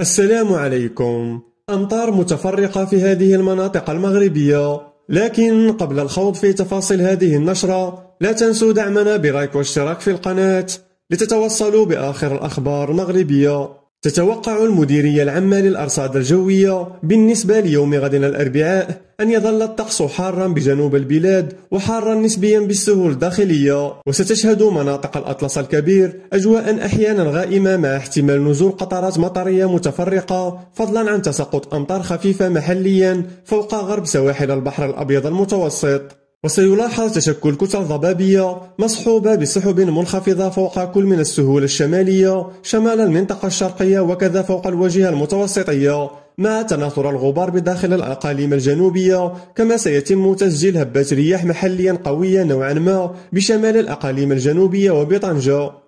السلام عليكم أمطار متفرقة في هذه المناطق المغربية لكن قبل الخوض في تفاصيل هذه النشرة لا تنسوا دعمنا برايك واشتراك في القناة لتتوصلوا بآخر الأخبار المغربية تتوقع المديرية العامة للأرصاد الجوية بالنسبة ليوم غد الأربعاء أن يظل الطقس حارا بجنوب البلاد وحارا نسبيا بالسهول الداخلية وستشهد مناطق الأطلس الكبير أجواء أحيانا غائمة مع احتمال نزول قطرات مطرية متفرقة فضلا عن تساقط أمطار خفيفة محليا فوق غرب سواحل البحر الأبيض المتوسط وسيلاحظ تشكل كتل ضبابية مصحوبة بسحب منخفضة فوق كل من السهول الشمالية شمال المنطقة الشرقية وكذا فوق الواجهة المتوسطية مع تناثر الغبار بداخل الأقاليم الجنوبية كما سيتم تسجيل هبات رياح محليا قوية نوعا ما بشمال الأقاليم الجنوبية وبطنجة